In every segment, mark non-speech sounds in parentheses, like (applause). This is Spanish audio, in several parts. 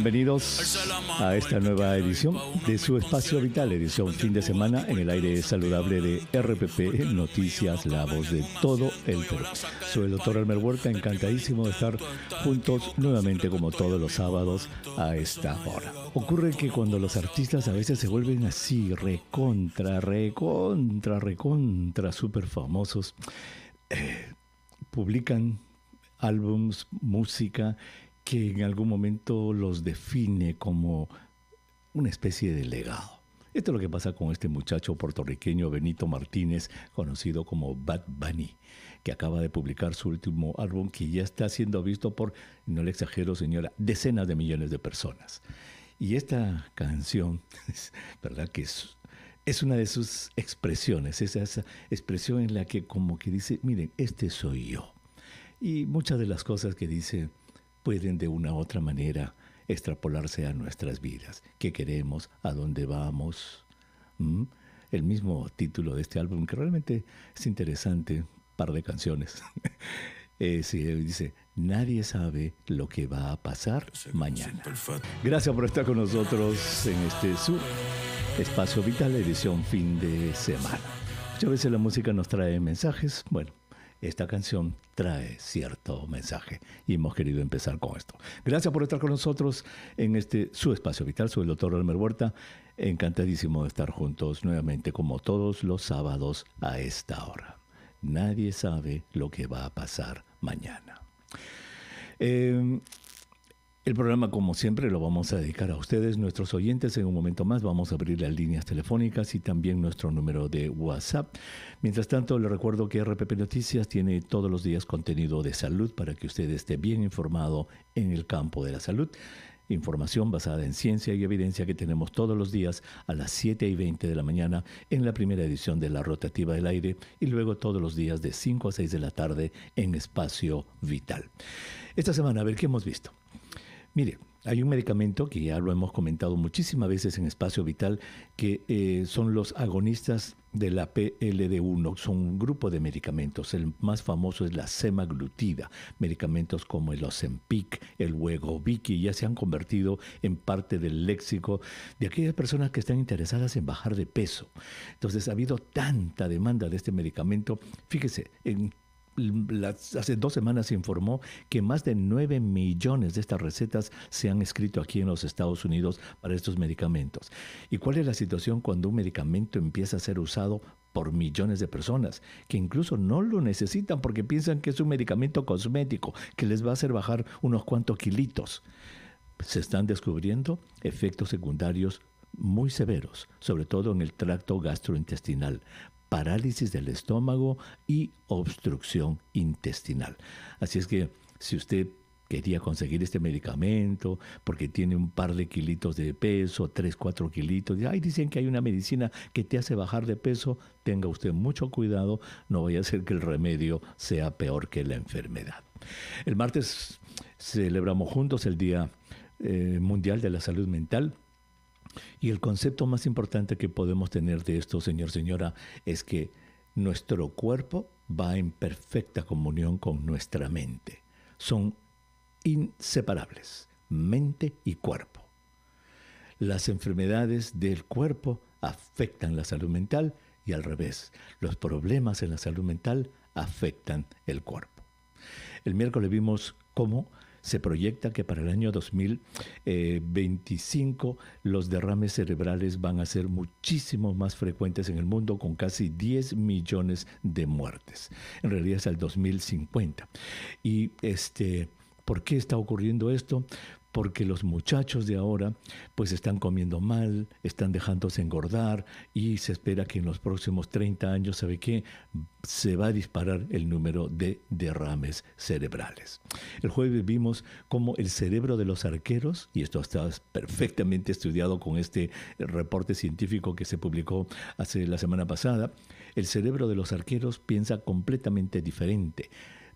Bienvenidos a esta nueva edición de su espacio vital, edición fin de semana en el aire saludable de RPP Noticias, la voz de todo el Perú. Soy el doctor Almer Huerta, encantadísimo de estar juntos nuevamente como todos los sábados a esta hora. Ocurre que cuando los artistas a veces se vuelven así, recontra, recontra, recontra, súper famosos, eh, publican álbums, música que en algún momento los define como una especie de legado. Esto es lo que pasa con este muchacho puertorriqueño Benito Martínez, conocido como Bad Bunny, que acaba de publicar su último álbum que ya está siendo visto por, no le exagero señora, decenas de millones de personas. Y esta canción, (laughs) verdad que es, es una de sus expresiones, es esa expresión en la que como que dice, miren, este soy yo. Y muchas de las cosas que dice pueden de una u otra manera extrapolarse a nuestras vidas. ¿Qué queremos? ¿A dónde vamos? ¿Mm? El mismo título de este álbum, que realmente es interesante, par de canciones. (laughs) Eh, sí, eh, dice, nadie sabe lo que va a pasar mañana. Gracias por estar con nosotros en este su espacio vital, edición fin de semana. Muchas veces la música nos trae mensajes, bueno, esta canción trae cierto mensaje y hemos querido empezar con esto. Gracias por estar con nosotros en este su espacio vital. Soy el doctor Elmer Huerta. Encantadísimo de estar juntos nuevamente como todos los sábados a esta hora. Nadie sabe lo que va a pasar mañana. Em, el programa, como siempre, lo vamos a dedicar a ustedes, nuestros oyentes. En un momento más vamos a abrir las líneas telefónicas y también nuestro número de WhatsApp. Mientras tanto, les recuerdo que RPP Noticias tiene todos los días contenido de salud para que usted esté bien informado en el campo de la salud. Información basada en ciencia y evidencia que tenemos todos los días a las 7 y 20 de la mañana en la primera edición de La Rotativa del Aire y luego todos los días de 5 a 6 de la tarde en Espacio Vital. Esta semana, a ver qué hemos visto. Mire, hay un medicamento que ya lo hemos comentado muchísimas veces en Espacio Vital, que eh, son los agonistas de la PLD1. Son un grupo de medicamentos. El más famoso es la semaglutida. Medicamentos como el Ozempic, el Wegovy, ya se han convertido en parte del léxico de aquellas personas que están interesadas en bajar de peso. Entonces ha habido tanta demanda de este medicamento. Fíjese, en hace dos semanas se informó que más de 9 millones de estas recetas se han escrito aquí en los Estados Unidos para estos medicamentos. ¿Y cuál es la situación cuando un medicamento empieza a ser usado por millones de personas que incluso no lo necesitan porque piensan que es un medicamento cosmético que les va a hacer bajar unos cuantos kilitos? Se están descubriendo efectos secundarios muy severos, sobre todo en el tracto gastrointestinal parálisis del estómago y obstrucción intestinal. Así es que si usted quería conseguir este medicamento porque tiene un par de kilitos de peso, tres, cuatro kilitos. Y, ay, dicen que hay una medicina que te hace bajar de peso. Tenga usted mucho cuidado, no vaya a ser que el remedio sea peor que la enfermedad. El martes celebramos juntos el Día eh, Mundial de la Salud Mental. Y el concepto más importante que podemos tener de esto, señor, señora, es que nuestro cuerpo va en perfecta comunión con nuestra mente. Son inseparables, mente y cuerpo. Las enfermedades del cuerpo afectan la salud mental y al revés, los problemas en la salud mental afectan el cuerpo. El miércoles vimos cómo se proyecta que para el año 2025 los derrames cerebrales van a ser muchísimo más frecuentes en el mundo con casi 10 millones de muertes. En realidad es al 2050. Y este ¿Por qué está ocurriendo esto? Porque los muchachos de ahora pues están comiendo mal, están dejándose engordar y se espera que en los próximos 30 años, ¿sabe qué? Se va a disparar el número de derrames cerebrales. El jueves vimos cómo el cerebro de los arqueros, y esto está perfectamente estudiado con este reporte científico que se publicó hace la semana pasada, el cerebro de los arqueros piensa completamente diferente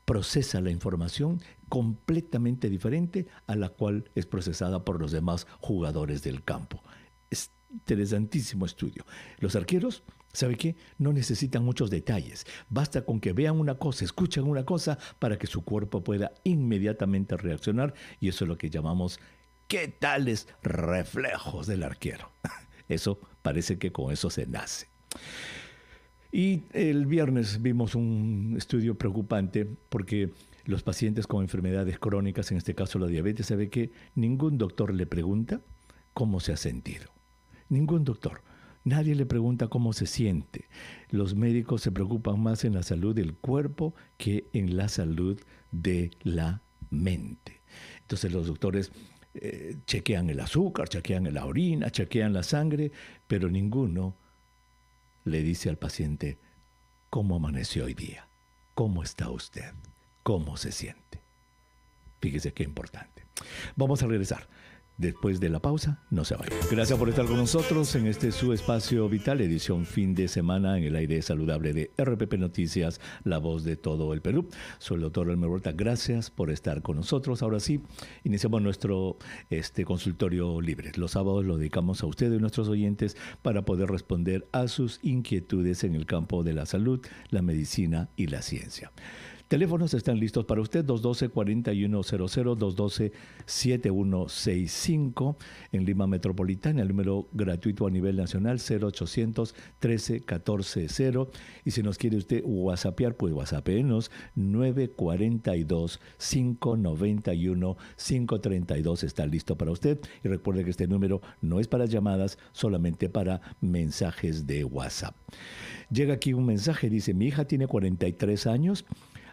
procesa la información completamente diferente a la cual es procesada por los demás jugadores del campo. Es interesantísimo estudio. Los arqueros ¿Sabe qué? No necesitan muchos detalles. Basta con que vean una cosa, escuchen una cosa, para que su cuerpo pueda inmediatamente reaccionar. Y eso es lo que llamamos qué tales reflejos del arquero. (laughs) Eso parece que con eso se nace. Y el viernes vimos un estudio preocupante porque los pacientes con enfermedades crónicas, en este caso la diabetes, ¿sabe que ningún doctor le pregunta cómo se ha sentido. Ningún doctor. Nadie le pregunta cómo se siente. Los médicos se preocupan más en la salud del cuerpo que en la salud de la mente. Entonces los doctores eh, chequean el azúcar, chequean la orina, chequean la sangre, pero ninguno le dice al paciente, ¿cómo amaneció hoy día? ¿Cómo está usted? ¿Cómo se siente? Fíjese qué importante. Vamos a regresar. Después de la pausa, no se vaya. Gracias por estar con nosotros en este su espacio vital, edición fin de semana en el aire saludable de RPP Noticias, la voz de todo el Perú. Soy el doctor Elmer Huerta, gracias por estar con nosotros. Ahora sí, iniciamos nuestro este, consultorio libre. Los sábados lo dedicamos a ustedes, nuestros oyentes, para poder responder a sus inquietudes en el campo de la salud, la medicina y la ciencia. Teléfonos están listos para usted, 212-4100, 212-7165. En Lima Metropolitana, el número gratuito a nivel nacional, 0800 13140 Y si nos quiere usted whatsappear, pues whatsappenos 942-591-532. Está listo para usted. Y recuerde que este número no es para llamadas, solamente para mensajes de WhatsApp. Llega aquí un mensaje, dice, mi hija tiene 43 años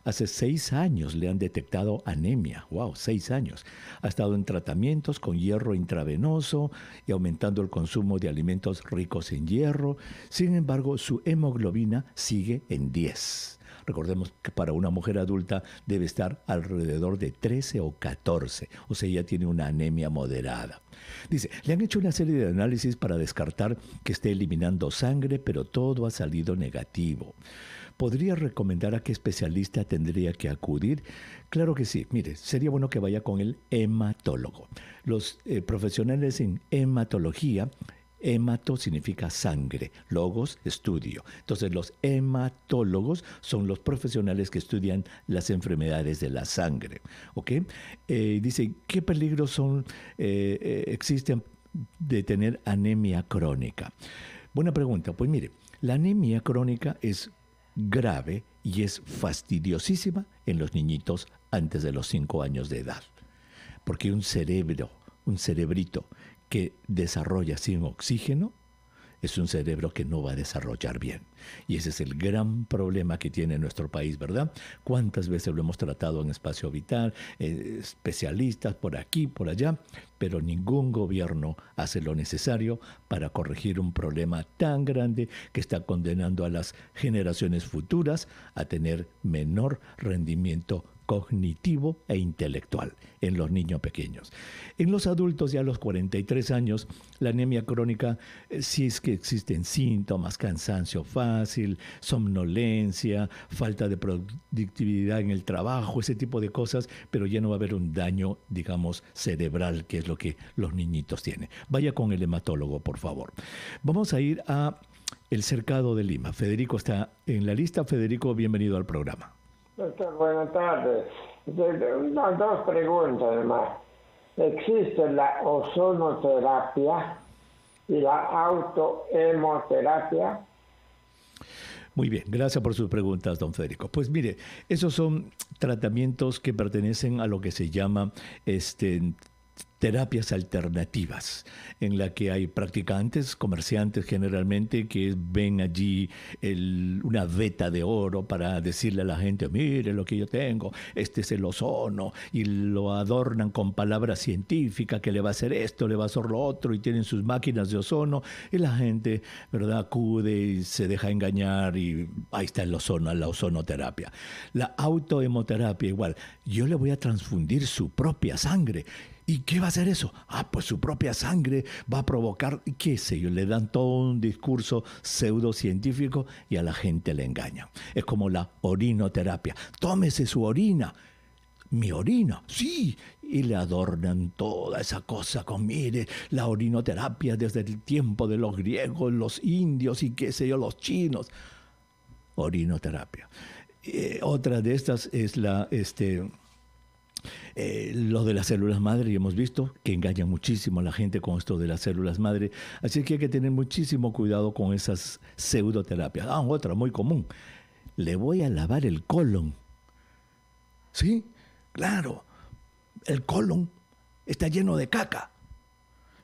Hace seis años le han detectado anemia, wow, seis años. Ha estado en tratamientos con hierro intravenoso y aumentando el consumo de alimentos ricos en hierro. Sin embargo, su hemoglobina sigue en 10. Recordemos que para una mujer adulta debe estar alrededor de 13 o 14, o sea, ya tiene una anemia moderada. Dice, le han hecho una serie de análisis para descartar que esté eliminando sangre, pero todo ha salido negativo. ¿Podría recomendar a qué especialista tendría que acudir? Claro que sí. Mire, sería bueno que vaya con el hematólogo. Los eh, profesionales en hematología Hemato significa sangre, logos, estudio. Entonces los hematólogos son los profesionales que estudian las enfermedades de la sangre. ¿Ok? Eh, dice, ¿qué peligros son, eh, existen de tener anemia crónica? Buena pregunta. Pues mire, la anemia crónica es grave y es fastidiosísima en los niñitos antes de los 5 años de edad. Porque un cerebro, un cerebrito que desarrolla sin oxígeno, es un cerebro que no va a desarrollar bien. Y ese es el gran problema que tiene nuestro país, ¿verdad? ¿Cuántas veces lo hemos tratado en espacio vital, eh, especialistas por aquí, por allá? Pero ningún gobierno hace lo necesario para corregir un problema tan grande que está condenando a las generaciones futuras a tener menor rendimiento cognitivo e intelectual en los niños pequeños. En los adultos ya a los 43 años, la anemia crónica, eh, si es que existen síntomas, cansancio fácil, somnolencia, falta de productividad en el trabajo, ese tipo de cosas, pero ya no va a haber un daño, digamos, cerebral, que es lo que los niñitos tienen. Vaya con el hematólogo, por favor. Vamos a ir a el cercado de Lima. Federico está en la lista. Federico, bienvenido al programa buenas tardes. Unas dos preguntas, además. Existe la ozonoterapia y la autohemoterapia. Muy bien, gracias por sus preguntas, don Federico. Pues mire, esos son tratamientos que pertenecen a lo que se llama este, terapias alternativas, en la que hay practicantes, comerciantes generalmente, que ven allí una veta de oro para decirle a la gente, mire lo que yo tengo, este es el ozono, y lo adornan con palabras científicas, que le va a hacer esto, le va a hacer lo otro, y tienen sus máquinas de ozono, y la gente, ¿verdad?, acude y se deja engañar, y ahí está el ozono, la ozonoterapia. La autohemoterapia igual, yo le voy a transfundir su propia sangre ¿Y qué va a hacer eso? Ah, pues su propia sangre va a provocar, qué sé yo, le dan todo un discurso pseudocientífico y a la gente le engañan. Es como la orinoterapia. Tómese su orina. Mi orina, sí, y le adornan toda esa cosa con, mire, la orinoterapia desde el tiempo de los griegos, los indios y qué sé yo, los chinos. Orinoterapia. Eh, otra de estas es la, este, eh, lo de las células madre, y hemos visto que engaña muchísimo a la gente con esto de las células madre. Así que hay que tener muchísimo cuidado con esas pseudoterapias. Ah, otra muy común. Le voy a lavar el colon. ¿Sí? Claro. El colon está lleno de caca.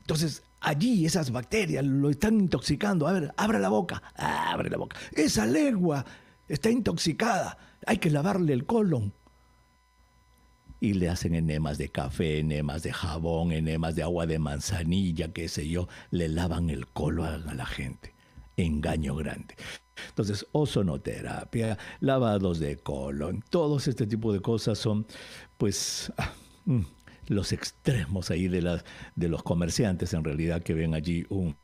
Entonces, allí esas bacterias lo están intoxicando. A ver, abre la boca. Abre la boca. Esa lengua está intoxicada. Hay que lavarle el colon y le hacen enemas de café, enemas de jabón, enemas de agua de manzanilla, qué sé yo, le lavan el colo a la gente. Engaño grande. Entonces, ozonoterapia, lavados de colon, todos este tipo de cosas son, pues, (laughs) mm, los extremos ahí de, de los comerciantes, en realidad, que ven allí un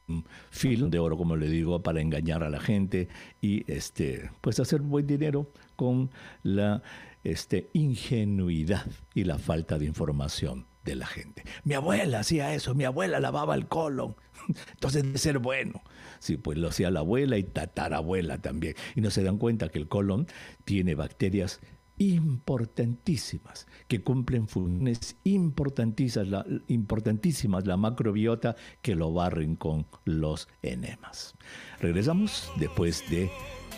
filo de oro, como le digo, para engañar a la gente y, este, pues, hacer buen dinero con la este, ingenuidad y la falta de información de la gente. Mi abuela hacía eso, mi abuela lavaba el colon, (laughs) entonces de ser bueno. Sí, pues lo hacía la abuela y tatarabuela también. Y no se dan cuenta que el colon tiene bacterias importantísimas, que cumplen funciones importantísimas, importantísimas, la macrobiota que lo barren con los enemas. Regresamos después de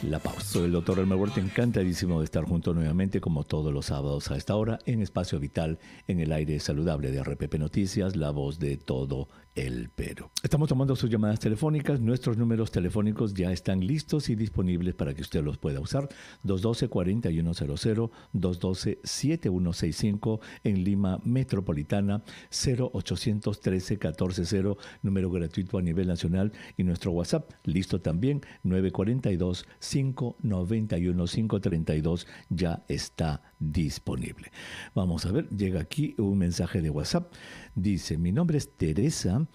la pausa. Soy el doctor Elmer Huerta, encantadísimo de estar junto nuevamente como todos los sábados a esta hora en Espacio Vital, en el aire saludable de RPP Noticias, la voz de todo el pero. Estamos tomando sus llamadas telefónicas. Nuestros números telefónicos ya están listos y disponibles para que usted los pueda usar. 212-4100, 212-7165 en Lima Metropolitana, 0813-140, número gratuito a nivel nacional. Y nuestro WhatsApp, listo también, 942-591-532, ya está disponible. Vamos a ver, llega aquí un mensaje de WhatsApp. Dice, mi nombre es Teresa.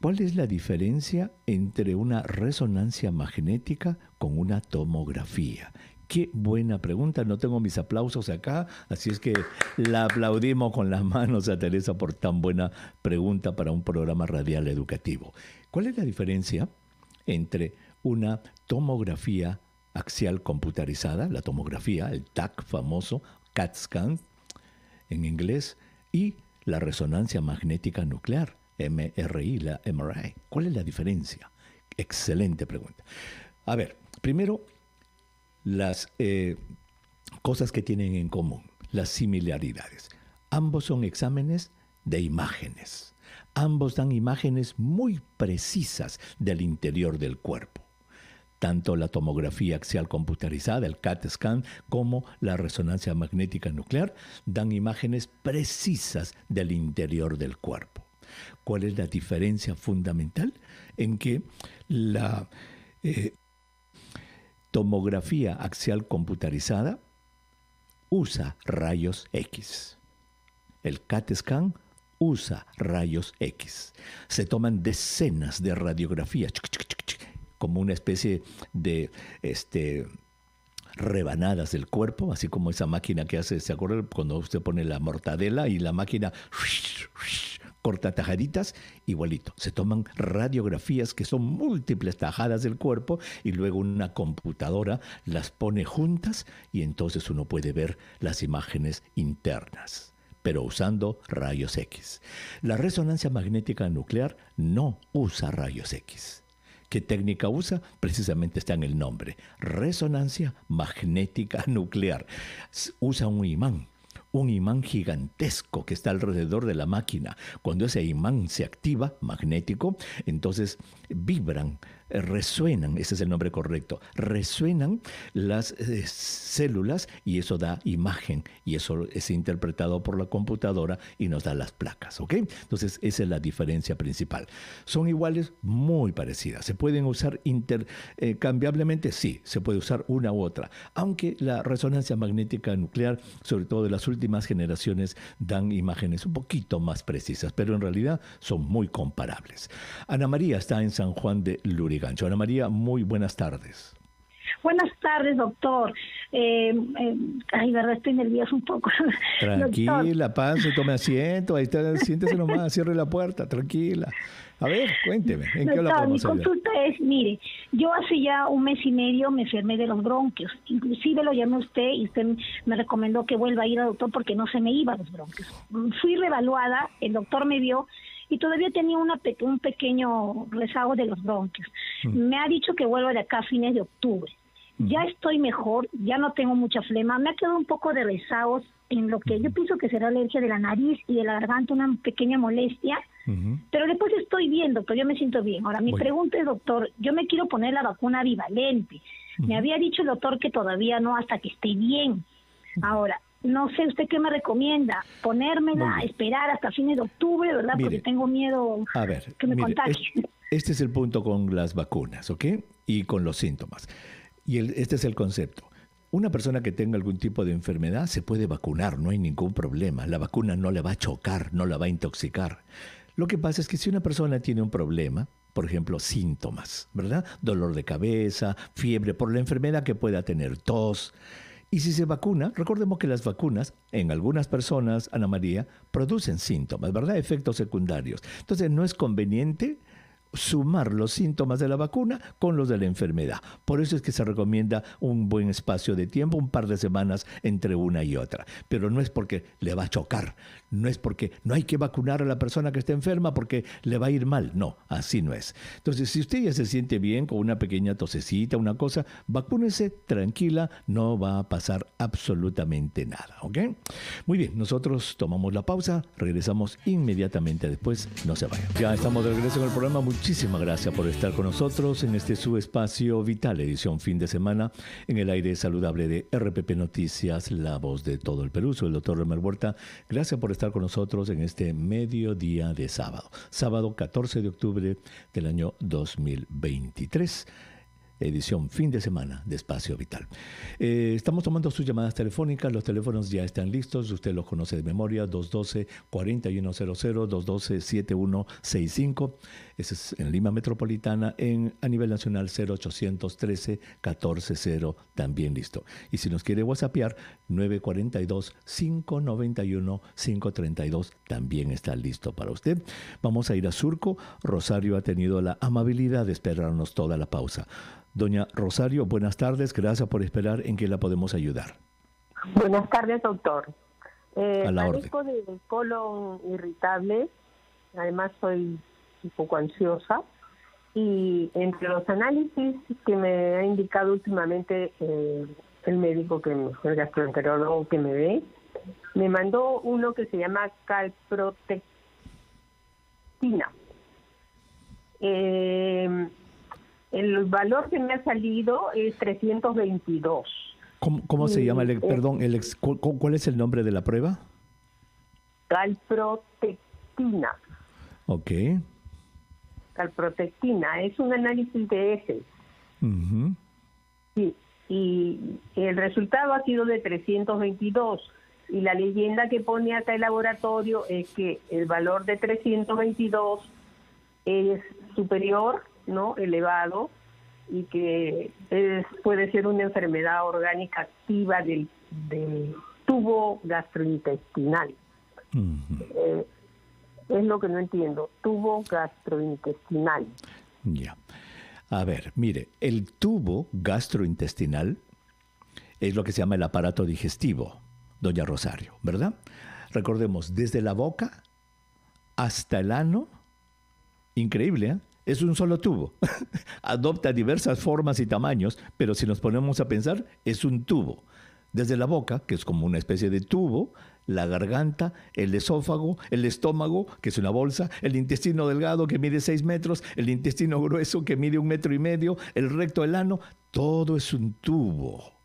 ¿Cuál es la diferencia entre una resonancia magnética con una tomografía? Qué buena pregunta. No tengo mis aplausos acá, así es que la aplaudimos con las manos a Teresa por tan buena pregunta para un programa radial educativo. ¿Cuál es la diferencia entre una tomografía axial computarizada, la tomografía, el TAC famoso, CAT scan en inglés, y la resonancia magnética nuclear, MRI, la MRI. ¿Cuál es la diferencia? Excelente pregunta. A ver, primero, las eh, cosas que tienen en común, las similaridades. Ambos son exámenes de imágenes. Ambos dan imágenes muy precisas del interior del cuerpo tanto la tomografía axial computarizada, el CAT scan, como la resonancia magnética nuclear, dan imágenes precisas del interior del cuerpo. ¿Cuál es la diferencia fundamental? En que la eh, tomografía axial computarizada usa rayos X. El CAT scan usa rayos X. Se toman decenas de radiografías como una especie de este, rebanadas del cuerpo, así como esa máquina que hace, ¿se acuerda Cuando usted pone la mortadela y la máquina corta tajaditas, igualito. Se toman radiografías que son múltiples tajadas del cuerpo y luego una computadora las pone juntas y entonces uno puede ver las imágenes internas pero usando rayos X. La resonancia magnética nuclear no usa rayos X qué técnica usa, precisamente está en el nombre. Resonancia magnética nuclear. Usa un imán un imán gigantesco que está alrededor de la máquina. Cuando ese imán se activa, magnético, entonces vibran, eh, resuenan, ese es el nombre correcto, resuenan las eh, células y eso da imagen y eso es interpretado por la computadora y nos da las placas, ¿ok? Entonces esa es la diferencia principal. ¿Son iguales? Muy parecidas. ¿Se pueden usar intercambiablemente? Eh, sí, se puede usar una u otra, aunque la resonancia magnética nuclear, sobre todo de las últimas generaciones, dan imágenes un poquito más precisas, pero en realidad son muy comparables. Ana María está en San Juan de Lurigancho. Ana María, muy buenas tardes. Buenas tardes, doctor. Eh, eh verdad, estoy nerviosa un poco. (laughs) Tranquila, paso, tome asiento. Ahí está, siéntese nomás, cierre la puerta, tranquila. A ver, cuénteme, ¿en qué Mi consulta es, mire, yo hace ya un mes y medio me enfermé de los bronquios. Inclusive lo llamó usted y usted me recomendó que vuelva a ir al doctor porque no se me iban los bronquios. Fui revaluada, el doctor me vio y todavía tenía un pequeño rezago de los bronquios. Mm. Me ha dicho que vuelva de acá a fines de octubre. Mm. Ya estoy mejor, ya no tengo mucha flema, me ha quedado un poco de rezagos en lo que yo pienso que será alergia de la nariz y de la garganta, una pequeña molestia, pero después estoy bien, doctor, yo me siento bien. Ahora, mi pregunta es, doctor, yo me quiero poner la vacuna bivalente. Me había dicho el doctor que todavía no hasta que esté bien. Ahora, no sé usted qué me recomienda, ponérmela, esperar hasta fines de octubre, ¿verdad? Porque tengo miedo a que me Este, es el punto con las vacunas, ¿ok? Y con los síntomas. Y este es el concepto. Una persona que tenga algún tipo de enfermedad se puede vacunar, no hay ningún problema. La vacuna no la va a chocar, no la va a intoxicar. Lo que pasa es que si una persona tiene un problema, por ejemplo, síntomas, ¿verdad? Dolor de cabeza, fiebre por la enfermedad que pueda tener, tos, y si se vacuna, recordemos que las vacunas en algunas personas, Ana María, producen síntomas, ¿verdad? Efectos secundarios. Entonces no es conveniente sumar los síntomas de la vacuna con los de la enfermedad. Por eso es que se recomienda un buen espacio de tiempo, un par de semanas entre una y otra. Pero no es porque le va a chocar, no es porque no hay que vacunar a la persona que está enferma porque le va a ir mal. No, así no es. Entonces, si usted ya se siente bien con una pequeña tosecita, una cosa, vacúnese tranquila, no va a pasar absolutamente nada. ¿Ok? Muy bien, nosotros tomamos la pausa, regresamos inmediatamente después. No se vayan. Ya estamos de regreso con el programa. Muchísimas gracias por estar con nosotros en este subespacio Vital Edición Fin de Semana en el aire saludable de RPP Noticias, la voz de todo el Perú. Soy el doctor Remer Huerta. Gracias por estar con nosotros en este mediodía de sábado, sábado 14 de octubre del año 2023 edición fin de semana de Espacio Vital. Eh, estamos tomando sus llamadas telefónicas, los teléfonos ya están listos, usted los conoce de memoria, 212-4100, 212-7165. Ese es en Lima Metropolitana, en, a nivel nacional 0813 140, también listo. Y si nos quiere whatsappear, 942 591 532 también está listo para usted. Vamos a ir a Surco. Rosario ha tenido la amabilidad de esperarnos toda la pausa. Doña Rosario, buenas tardes. Gracias por esperar. ¿En que la podemos ayudar? Buenas tardes, doctor. Eh, a la orden. de colon irritable. Además, soy poco ansiosa. Y entre los análisis que me ha indicado últimamente eh, el médico, que el gastroenterólogo que me ve, me mandó uno que se llama calprotectina. Eh, el valor que me ha salido es 322. ¿Cómo, se llama? El, perdón, el, ¿cuál es el nombre de la prueba? Calprotectina. Ok calprotectina, es un análisis de ese y el resultado ha sido de 322. Y la leyenda que pone acá el laboratorio es que el valor de 322 es superior, ¿no? Elevado, y que puede ser una enfermedad orgánica activa del, tubo gastrointestinal. Es lo que no entiendo. Tubo gastrointestinal. Ya. A ver, mire, el tubo gastrointestinal es lo que se llama el aparato digestivo, doña Rosario, ¿verdad? Recordemos, desde la boca hasta el ano, increíble, ¿eh? es un solo tubo. (laughs) Adopta diversas formas y tamaños, pero si nos ponemos a pensar, es un tubo. Desde la boca, que es como una especie de tubo, la garganta, el esófago, el estómago, que es una bolsa, el intestino delgado que mide 6 metros, el intestino grueso que mide un metro y medio, el recto, el ano, todo es un tubo.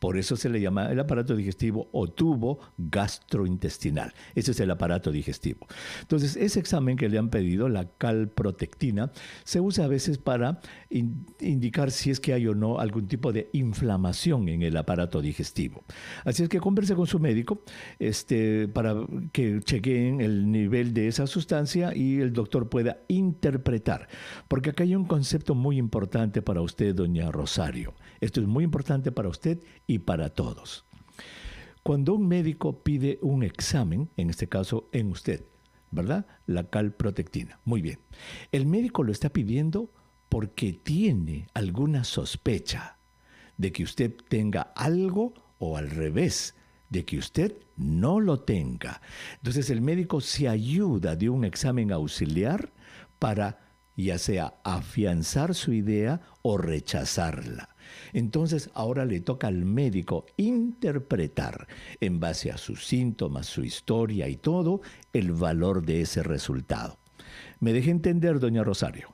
Por eso se le llama el aparato digestivo o tubo gastrointestinal. Ese es el aparato digestivo. Entonces, ese examen que le han pedido, la calprotectina, se usa a veces para indicar si es que hay o no algún tipo de inflamación en el aparato digestivo. Así es que converse con su médico este, para que chequeen el nivel de esa sustancia y el doctor pueda interpretar. Porque acá hay un concepto muy importante para usted, doña Rosario. Esto es muy importante para usted y para todos. Cuando un médico pide un examen, en este caso en usted, ¿verdad? La calprotectina. Muy bien. El médico lo está pidiendo porque tiene alguna sospecha de que usted tenga algo o al revés, de que usted no lo tenga. Entonces el médico se ayuda de un examen auxiliar para ya sea afianzar su idea o rechazarla. Entonces ahora le toca al médico interpretar, en base a sus síntomas, su historia y todo, el valor de ese resultado. ¿Me deje entender, doña Rosario?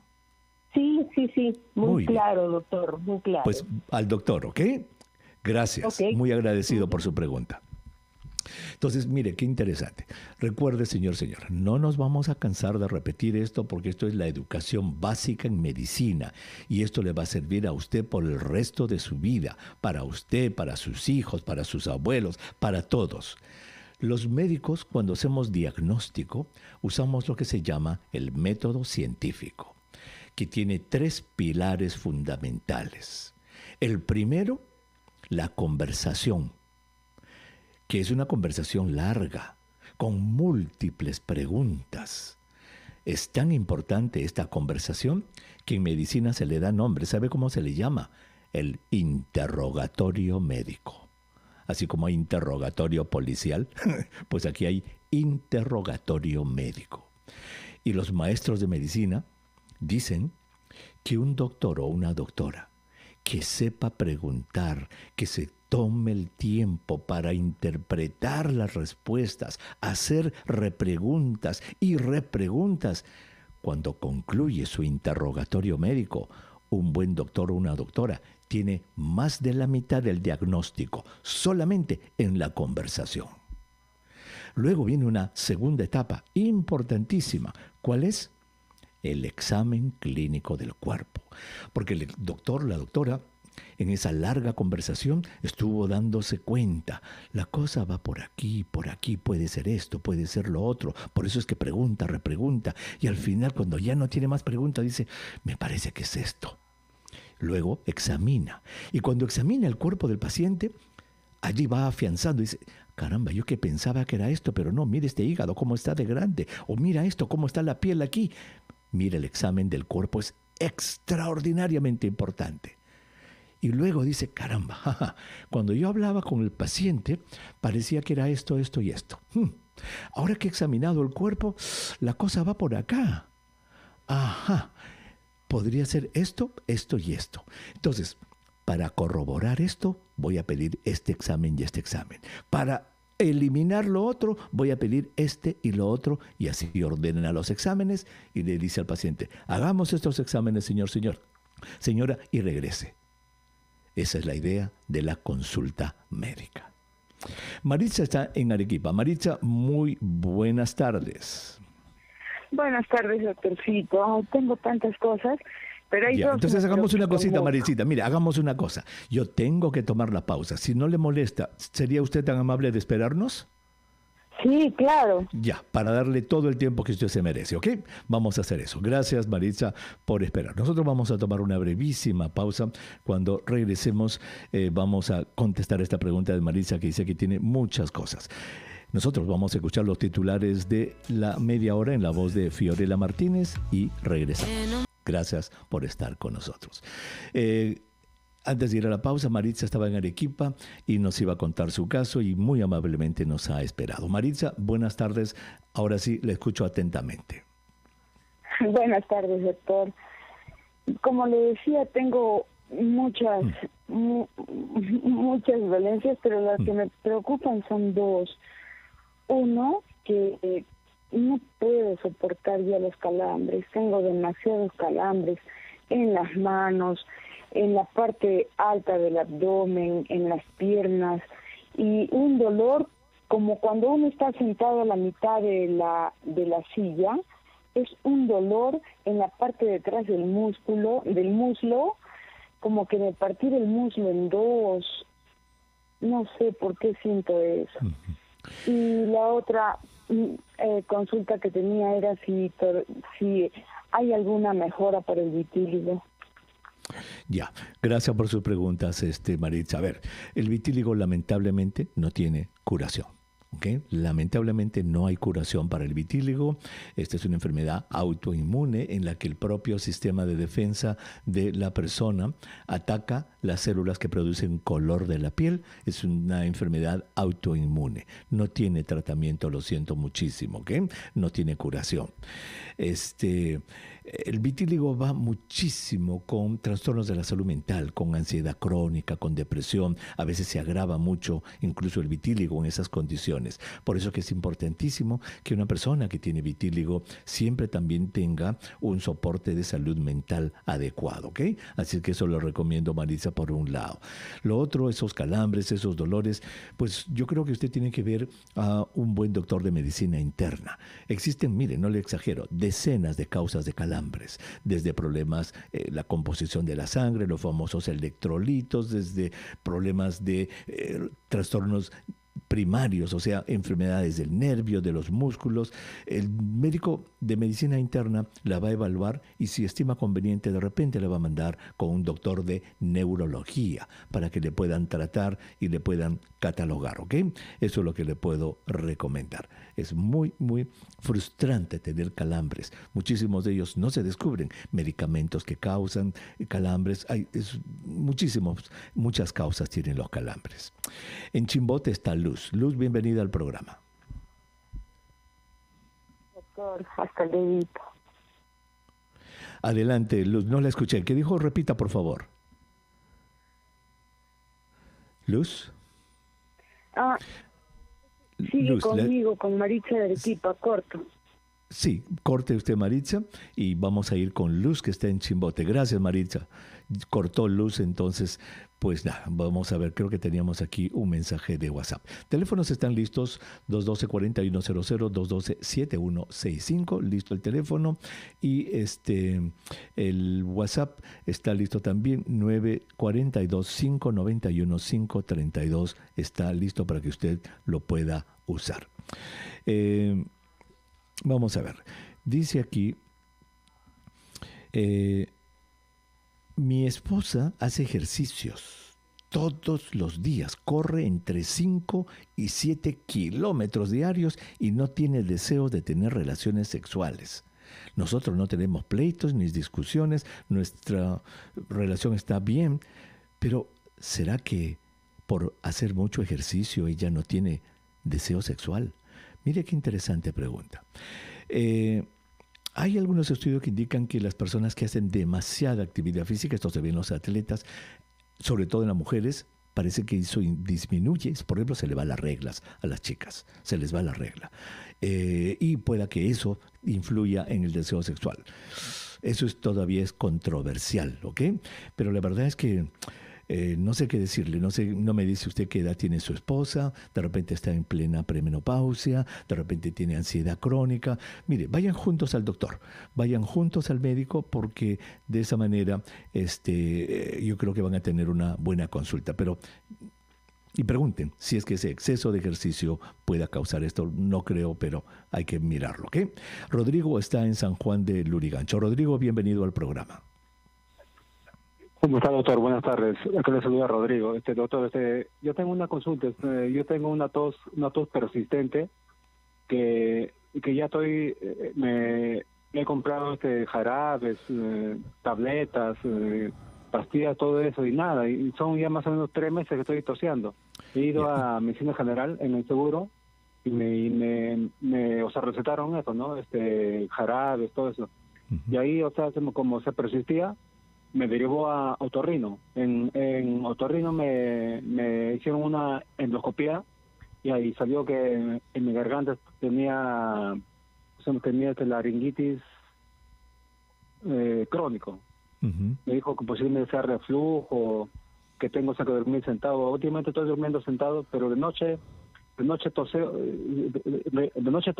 Sí, sí, sí, muy, claro, doctor, muy claro. Pues al doctor, ¿ok? Gracias, muy agradecido por su pregunta. Entonces, mire, qué interesante. Recuerde, señor, señor, no nos vamos a cansar de repetir esto porque esto es la educación básica en medicina y esto le va a servir a usted por el resto de su vida, para usted, para sus hijos, para sus abuelos, para todos. Los médicos, cuando hacemos diagnóstico, usamos lo que se llama el método científico, que tiene tres pilares fundamentales. El primero, la conversación que es una conversación larga, con múltiples preguntas. Es tan importante esta conversación que en medicina se le da nombre, ¿sabe cómo se le llama? El interrogatorio médico. Así como hay interrogatorio policial, (laughs) pues aquí hay interrogatorio médico. Y los maestros de medicina dicen que un doctor o una doctora que sepa preguntar, que se Tome el tiempo para interpretar las respuestas, hacer repreguntas y repreguntas. Cuando concluye su interrogatorio médico, un buen doctor o una doctora tiene más de la mitad del diagnóstico solamente en la conversación. Luego viene una segunda etapa importantísima. ¿Cuál es? El examen clínico del cuerpo. Porque el doctor, la doctora, en esa larga conversación estuvo dándose cuenta, la cosa va por aquí, por aquí, puede ser esto, puede ser lo otro, por eso es que pregunta, repregunta, y al final cuando ya no tiene más preguntas dice, me parece que es esto. Luego examina, y cuando examina el cuerpo del paciente, allí va afianzando, dice, caramba, yo que pensaba que era esto, pero no, mire este hígado, cómo está de grande, o mira esto, cómo está la piel aquí. Mira el examen del cuerpo, es extraordinariamente importante. Y luego dice, caramba, (laughs) cuando yo hablaba con el paciente, parecía que era esto, esto y esto. Hmm, ahora que he examinado el cuerpo, la cosa va por acá. Ajá, podría ser esto, esto y esto. Entonces, para corroborar esto, voy a pedir este examen y este examen. Para eliminar lo otro, voy a pedir este y lo otro, y así ordenan a los exámenes y le dice al paciente, hagamos estos exámenes, señor, señor, señora, y regrese. Esa es la idea de la consulta médica. Maritza está en Arequipa. Maritza, muy buenas tardes. Buenas tardes, doctorcito. Tengo tantas cosas, pero hay Entonces hagamos una cosita, Maricita. Mira, hagamos una cosa. Yo tengo que tomar la pausa. Si no le molesta, ¿sería usted tan amable de esperarnos? Sí, claro. Ya, para darle todo el tiempo que usted se merece, ¿ok? Vamos a hacer eso. Gracias, Maritza, por esperar. Nosotros vamos a tomar una brevísima pausa. Cuando regresemos, eh, vamos a contestar esta pregunta de Maritza que dice que tiene muchas cosas. Nosotros vamos a escuchar los titulares de la media hora en la voz de Fiorella Martínez y regresamos. Gracias por estar con nosotros. Eh, antes de ir a la pausa, Maritza estaba en Arequipa y nos iba a contar su caso y muy amablemente nos ha esperado. Maritza, buenas tardes. Ahora sí, le escucho atentamente. (laughs) Buenas tardes, doctor. Como le decía, tengo muchas, mm. muchas dolencias, pero las que mm. me preocupan son dos. Uno, que eh, no puedo soportar ya los calambres. Tengo demasiados calambres en las manos, en la parte alta del abdomen, en las piernas y un dolor como cuando uno está sentado a la mitad de la, de la silla, es un dolor en la parte detrás del músculo, del muslo, como que de partir el muslo en dos. No sé por qué siento eso. Y la otra mm, eh, consulta que tenía era si, si hay alguna mejora para el vitíligo. Ya, gracias por sus preguntas, este Maritza. A ver, el vitíligo lamentablemente no tiene curación. Lamentablemente no hay curación para el vitíligo. Esta es una enfermedad autoinmune en la que el propio sistema de defensa de la persona ataca las células que producen color de la piel. Es una enfermedad autoinmune. No tiene tratamiento, lo siento muchísimo, ¿ok? No tiene curación. Este, el vitíligo va muchísimo con trastornos de la salud mental, con ansiedad crónica, con depresión. A veces se agrava mucho incluso el vitíligo en esas condiciones. Por eso que es importantísimo que una persona que tiene vitíligo siempre también tenga un soporte de salud mental adecuado, ¿ok? Así que eso lo recomiendo, Marisa, por un lado. Lo otro, esos calambres, esos dolores, pues yo creo que usted tiene que ver a un buen doctor de medicina interna. Existen, mire, no le exagero, decenas de causas de calambres, desde problemas, eh, la composición de la sangre, los famosos electrolitos, desde problemas de eh, trastornos primarios, o sea, enfermedades del nervio, de los músculos. El médico de medicina interna la va a evaluar y si estima conveniente, de repente la va a mandar con un doctor de neurología para que le puedan tratar y le puedan catalogar, ¿ok? Eso es lo que le puedo recomendar. Es muy, muy frustrante tener calambres. Muchísimos de ellos no se descubren. Medicamentos que causan calambres, hay muchísimos, muchas causas tienen los calambres. En Chimbote está Luz Luz. bienvenida al programa. Adelante, Luz, no la escuché. ¿Qué dijo? Repita, por favor. Luz. Ah, sigue conmigo, con Maritza de Arequipa, corto. Sí, corte usted Maritza y vamos a ir con Luz que está en Chimbote. Gracias Maritza. Cortó Luz entonces pues nada, vamos a ver, creo que teníamos aquí un mensaje de WhatsApp. Teléfonos están listos, 212-4100, 212-7165, listo el teléfono. Y este, el WhatsApp está listo también, 942-591-532, está listo para que usted lo pueda usar. Eh, vamos a ver, dice aquí... Eh, mi esposa hace ejercicios todos los días, corre entre 5 y 7 kilómetros diarios y no tiene deseo de tener relaciones sexuales. Nosotros no tenemos pleitos ni discusiones, nuestra relación está bien, pero ¿será que por hacer mucho ejercicio ella no tiene deseo sexual? Mire qué interesante pregunta. Eh, hay algunos estudios que indican que las personas que hacen demasiada actividad física, esto se ve en los atletas, sobre todo en las mujeres, parece que eso disminuye. Por ejemplo, se le van las reglas a las chicas, se les va la regla. Eh, y pueda que eso influya en el deseo sexual. Eso todavía es controversial, ¿ok? Pero la verdad es que eh, no sé qué decirle, no, sé, no me dice usted qué edad tiene su esposa, de repente está en plena premenopausia, de repente tiene ansiedad crónica. Mire, vayan juntos al doctor, vayan juntos al médico porque de esa manera este, eh, yo creo que van a tener una buena consulta. Pero y pregunten si es que ese exceso de ejercicio pueda causar esto. No creo, pero hay que mirarlo. Rodrigo está en San Juan de Lurigancho. Rodrigo, bienvenido al programa. ¿Cómo está, doctor? Buenas tardes. Aquí le saluda Rodrigo. Este doctor, este, yo tengo una consulta. Este, yo tengo una tos, una tos persistente que, que ya estoy, eh, me, he comprado este jarabes, eh, tabletas, eh, pastillas, todo eso y nada. Y son ya más o menos tres meses que estoy toseando. He ido a a medicina general en el seguro y me, me, o sea, recetaron eso, ¿no? Este jarabes, todo eso. Y ahí, o sea, como se persistía, me derivó a Otorrino. En, Otorrino me, hicieron una endoscopía y ahí salió que en, mi garganta tenía, tenía este, laringitis eh, crónico. Me dijo que posiblemente sea reflujo, que tengo que dormir sentado. Últimamente estoy durmiendo sentado, pero de noche de noche toseo, de, noche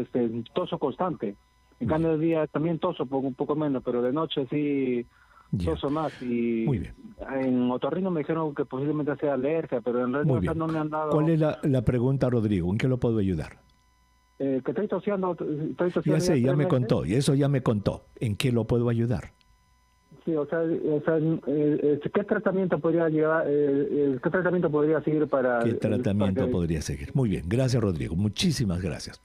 este, toso constante. En cambio, de día también toso un poco menos, pero de noche sí toso más. Y Muy bien. En otorrino me dijeron que posiblemente sea alergia, pero en realidad no me han dado... ¿Cuál es la, pregunta, Rodrigo? ¿En qué lo puedo ayudar? Eh, que estoy tosiendo, Ya sé, ya, me contó, y eso ya me contó. ¿En qué lo puedo ayudar? Sí, o sea, o sea eh, este, ¿qué tratamiento podría llevar, eh, eh, qué tratamiento podría seguir para... ¿Qué tratamiento podría seguir? Muy bien, gracias Rodrigo, muchísimas gracias.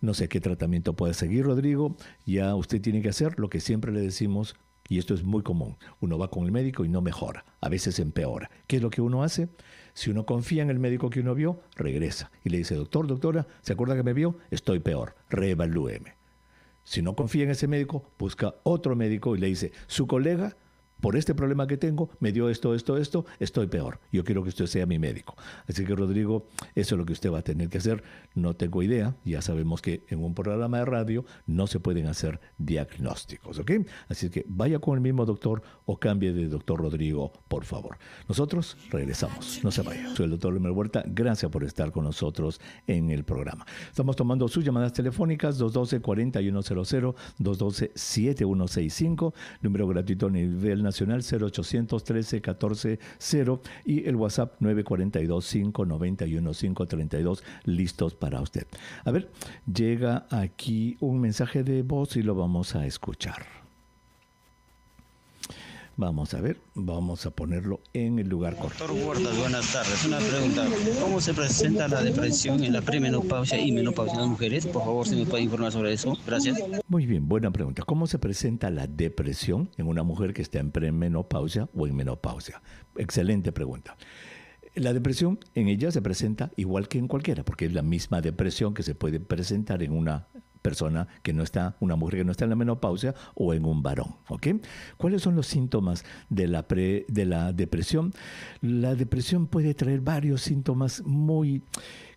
No sé qué tratamiento puede seguir Rodrigo, ya usted tiene que hacer lo que siempre le decimos, y esto es muy común, uno va con el médico y no mejora, a veces empeora. ¿Qué es lo que uno hace? Si uno confía en el médico que uno vio, regresa y le dice, doctor, doctora, ¿se acuerda que me vio? Estoy peor, reevalúeme. Si no confía en ese médico, busca otro médico y le dice, su colega por este problema que tengo, me dio esto, esto, esto, estoy peor. Yo quiero que usted sea mi médico. Así que Rodrigo, eso es lo que usted va a tener que hacer. No tengo idea, ya sabemos que en un programa de radio no se pueden hacer diagnósticos, ¿ok? Así que vaya con el mismo doctor o cambie de doctor Rodrigo, por favor. Nosotros regresamos, no se vaya. Soy el doctor Lumer Huerta, gracias por estar con nosotros en el programa. Estamos tomando sus llamadas telefónicas 212-4100, 212-7165, número gratuito a nivel nacional Nacional 0813 140 y el WhatsApp 942 591 532 listos para usted. A ver, llega aquí un mensaje de voz y lo vamos a escuchar. Vamos a ver, vamos a ponerlo en el lugar correcto. Doctor Huerta, buenas tardes. Una pregunta, ¿cómo se presenta la depresión en la premenopausia y menopausia en las mujeres? Por favor, si me puede informar sobre eso. Gracias. Muy bien, buena pregunta. ¿Cómo se presenta la depresión en una mujer que está en premenopausia o en menopausia? Excelente pregunta. La depresión en ella se presenta igual que en cualquiera, porque es la misma depresión que se puede presentar en una persona que no está, una mujer que no está en la menopausia o en un varón. ¿ok? ¿Cuáles son los síntomas de la, de la depresión? La depresión puede traer varios síntomas muy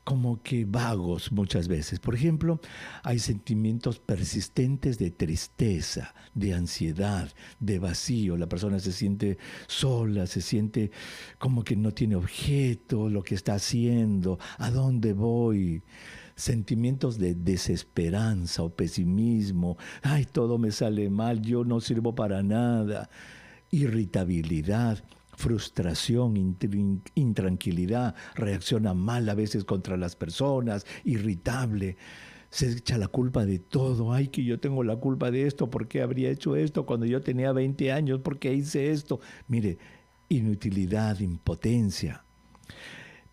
como que vagos muchas veces. Por ejemplo, hay sentimientos persistentes de tristeza, de ansiedad, de vacío. La persona se siente sola, se siente como que no tiene objeto, lo que está haciendo, a dónde voy sentimientos de desesperanza o pesimismo, ay, todo me sale mal, yo no sirvo para nada, irritabilidad, frustración, intranquilidad, reacciona mal a veces contra las personas, irritable. Se echa la culpa de todo. Ay, que yo tengo la culpa de esto. ¿Por qué habría hecho esto cuando yo tenía 20 años? ¿Por qué hice esto? Mire, inutilidad, impotencia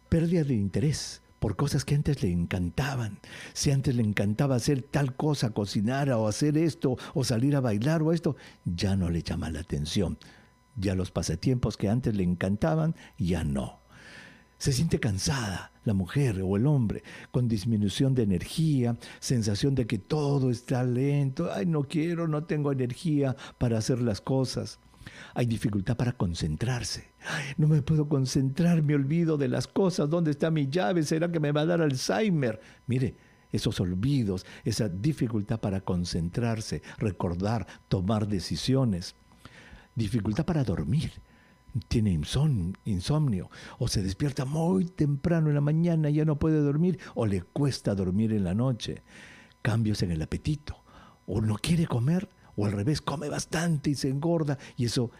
pérdida de interés por cosas que antes le encantaban. Si antes le encantaba hacer tal cosa, cocinar o hacer esto, o salir a bailar o esto, ya no le llama la atención. Ya los pasatiempos que antes le encantaban, ya no. Se siente cansada la mujer o el hombre, con disminución de energía, sensación de que todo está lento, ay, no quiero, no tengo energía para hacer las cosas. Hay dificultad para concentrarse. No me puedo concentrar, me olvido de las cosas. ¿Dónde está mi llave? ¿Será que me va a dar Alzheimer? Mire, esos olvidos, esa dificultad para concentrarse, recordar, tomar decisiones. Dificultad para dormir. Tiene insomnio o se despierta muy temprano en la mañana y ya no puede dormir o le cuesta dormir en la noche. Cambios en el apetito o no quiere comer o al revés, come bastante y se engorda y eso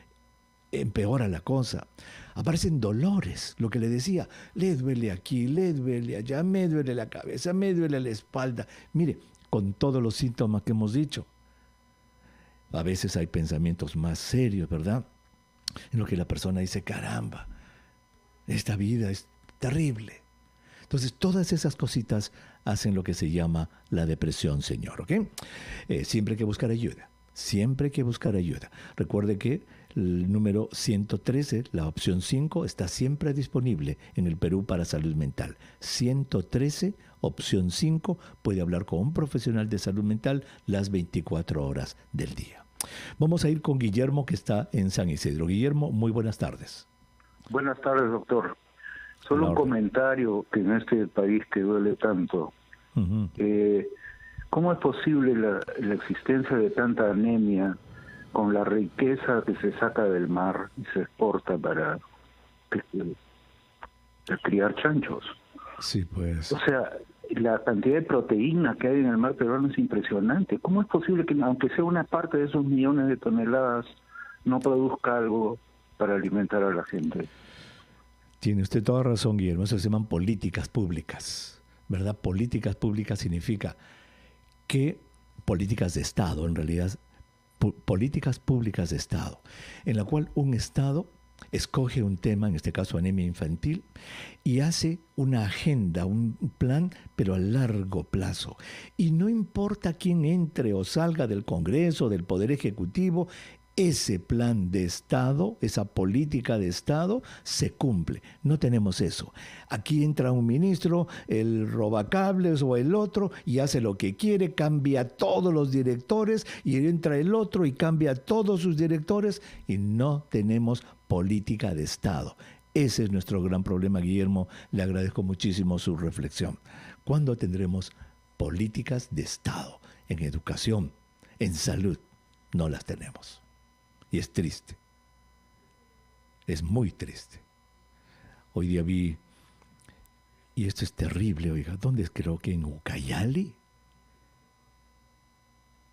empeora la cosa. Aparecen dolores, lo que le decía, le duele aquí, le duele allá, me duele la cabeza, me duele la espalda. Mire, con todos los síntomas que hemos dicho. A veces hay pensamientos más serios, ¿verdad? En lo que la persona dice, caramba, esta vida es terrible. Entonces, todas esas cositas hacen lo que se llama la depresión, señor, ¿ok? Eh, siempre hay que buscar ayuda. Siempre hay que buscar ayuda. Recuerde que el número 113, la opción 5, está siempre disponible en el Perú para salud mental. 113, opción 5, puede hablar con un profesional de salud mental las 24 horas del día. Vamos a ir con Guillermo que está en San Isidro. Guillermo, muy buenas tardes. Buenas tardes, doctor. Solo un comentario que en este país que duele tanto. ¿Cómo es posible la, existencia de tanta anemia con la riqueza que se saca del mar y se exporta este, para, criar chanchos? Sí, pues. O sea, la cantidad de proteína que hay en el mar peruano es impresionante. ¿Cómo es posible que, aunque sea una parte de esos millones de toneladas, no produzca algo para alimentar a la gente? Tiene usted toda razón, Guillermo. Eso se llaman políticas públicas. ¿Verdad? Políticas públicas significa que políticas de Estado, en realidad políticas públicas de Estado, en la cual un Estado escoge un tema, en este caso anemia infantil, y hace una agenda, un plan, pero a largo plazo. Y no importa quién entre o salga del Congreso, del Poder Ejecutivo, ese plan de Estado, esa política de Estado, se cumple. No tenemos eso. Aquí entra un ministro, el robacables o el otro, y hace lo que quiere, cambia a todos los directores, y entra el otro y cambia a todos sus directores, y no tenemos política de Estado. Ese es nuestro gran problema, Guillermo. Le agradezco muchísimo su reflexión. ¿Cuándo tendremos políticas de Estado en educación, en salud? No las tenemos. Y es triste. Es muy triste. Hoy día vi, y esto es terrible, oiga, ¿dónde es? creo que en Ucayali?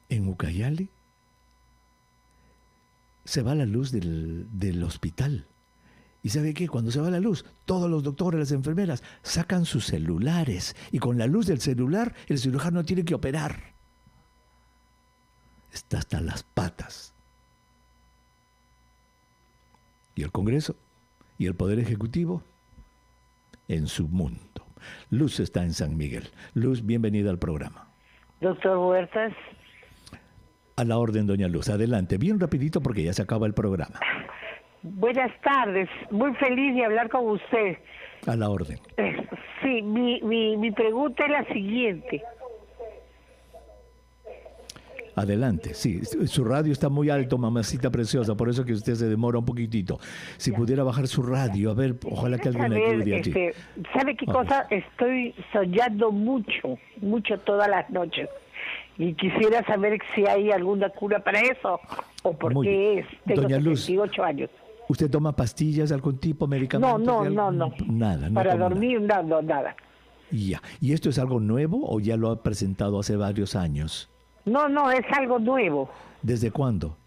En Ucayali se va la luz del, hospital. Y sabe qué? cuando se va la luz, todos los doctores, las enfermeras sacan sus celulares y con la luz del celular el cirujano tiene que operar. Está hasta las patas y el Congreso y el Poder Ejecutivo en su mundo. Luz está en San Miguel. Luz, bienvenida al programa. Doctor Huertas. A la orden, doña Luz. Adelante, bien rapidito porque ya se acaba el programa. Buenas tardes, muy feliz de hablar con usted. A la orden. Eh, sí, mi, mi, mi pregunta es la siguiente. Adelante, sí. Su radio está muy alto, mamacita preciosa, por eso que usted se demora un poquitito. Si pudiera bajar su radio, a ver, ojalá que alguien ayude a este, ¿Sabe qué cosa? Estoy soñando mucho, mucho todas las noches. Y quisiera saber si hay alguna cura para eso o por qué es. Tengo Doña Luz. años. ¿Usted toma pastillas de algún tipo, medicamentos? No, no, no, no. Nada. Para dormir, nada. nada. Ya. ¿Y esto es algo nuevo o ya lo ha presentado hace varios años? No, no, es algo nuevo. ¿Desde cuándo?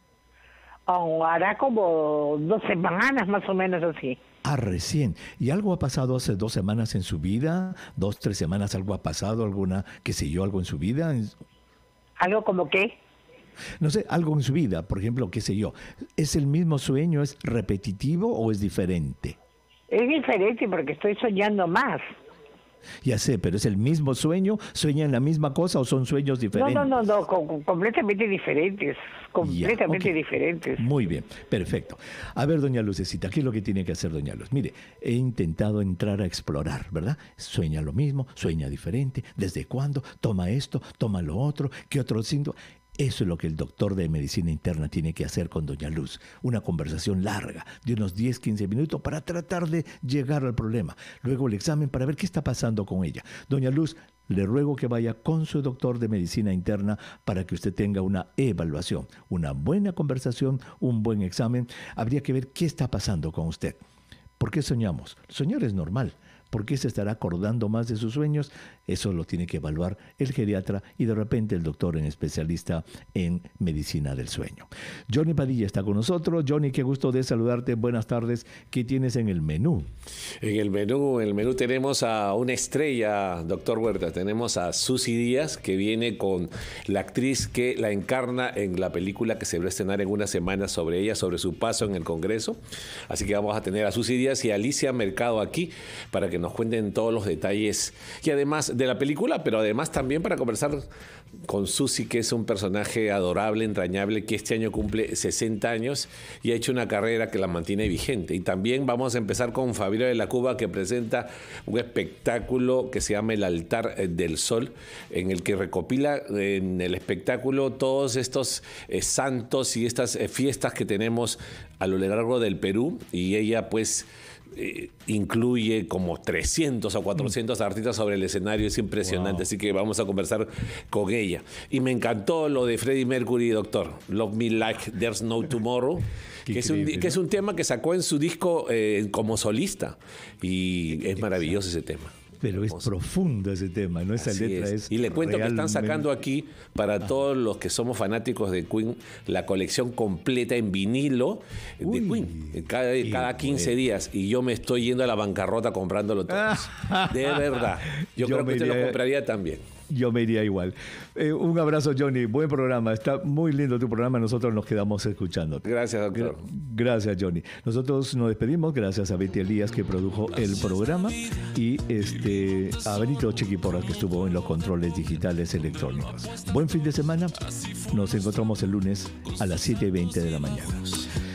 hará como dos semanas más o menos así. Ah, recién. ¿Y algo ha pasado hace dos semanas en su vida? ¿Dos, tres semanas algo ha pasado? ¿Alguna, qué sé yo, algo en su vida? ¿Algo como qué? No sé, algo en su vida, por ejemplo, qué sé yo. ¿Es el mismo sueño? ¿Es repetitivo o es diferente? Es diferente porque estoy soñando más. Ya sé, pero es el mismo sueño, sueñan la misma cosa o son sueños diferentes. No, no, no, no completamente diferentes, completamente diferentes. Muy bien, perfecto. A ver, doña Lucecita, ¿qué es lo que tiene que hacer doña Luz? Mire, he intentado entrar a explorar, ¿verdad? Sueña lo mismo, sueña diferente, ¿desde cuándo? Toma esto, toma lo otro, ¿qué otro síntoma? Eso es lo que el doctor de medicina interna tiene que hacer con Doña Luz. Una conversación larga, de unos 10, 15 minutos, para tratar de llegar al problema. Luego el examen para ver qué está pasando con ella. Doña Luz, le ruego que vaya con su doctor de medicina interna para que usted tenga una evaluación, una buena conversación, un buen examen. Habría que ver qué está pasando con usted. ¿Por qué soñamos? Soñar es normal. ¿Por qué se estará acordando más de sus sueños? Eso lo tiene que evaluar el geriatra y de repente el doctor en especialista en medicina del sueño. Johnny Padilla está con nosotros. Johnny, qué gusto de saludarte. Buenas tardes. ¿Qué tienes en el menú? En el menú, el menú tenemos a una estrella, doctor Huerta. Tenemos a Susy Díaz, que viene con la actriz que la encarna en la película que se va a estrenar en una semana sobre ella, sobre su paso en el Congreso. Así que vamos a tener a Susy Díaz y a Alicia Mercado aquí para que nos cuenten todos los detalles y además de la película, pero además también para conversar con Susi, que es un personaje adorable, entrañable, que este año cumple 60 años y ha hecho una carrera que la mantiene vigente. Y también vamos a empezar con Fabiola de la Cuba, que presenta un espectáculo que se llama El Altar eh, del Sol, en el que recopila eh, en el espectáculo todos estos eh, santos y estas fiestas que tenemos a lo largo del Perú. Y ella pues eh, incluye como 300 o 400 artistas sobre el escenario, es impresionante, así que vamos a conversar con ella. Y me encantó lo de Freddie Mercury, doctor, Love Me Like There's No Tomorrow, (laughs) que, es un, tema que sacó en su disco eh, como solista, y es maravilloso ese tema. Pero es profundo ese tema, ¿no? es letra es. Y le cuento que están sacando aquí, para ah. todos los que somos fanáticos de Queen, la colección completa en vinilo de Queen. Cada, 15 días. Y yo me estoy yendo a la bancarrota comprándolo todo. (laughs) de verdad. Yo, creo que usted lo compraría también yo me iría igual. Eh, un abrazo, Johnny. Buen programa. Está muy lindo tu programa. Nosotros nos quedamos escuchando. Gracias, doctor. gracias, Johnny. Nosotros nos despedimos. Gracias a Betty Elías, que produjo el programa, y este, a Benito Chiquiporra, que estuvo en los controles digitales electrónicos. Buen fin de semana. Nos encontramos el lunes a las 7.20 de la mañana.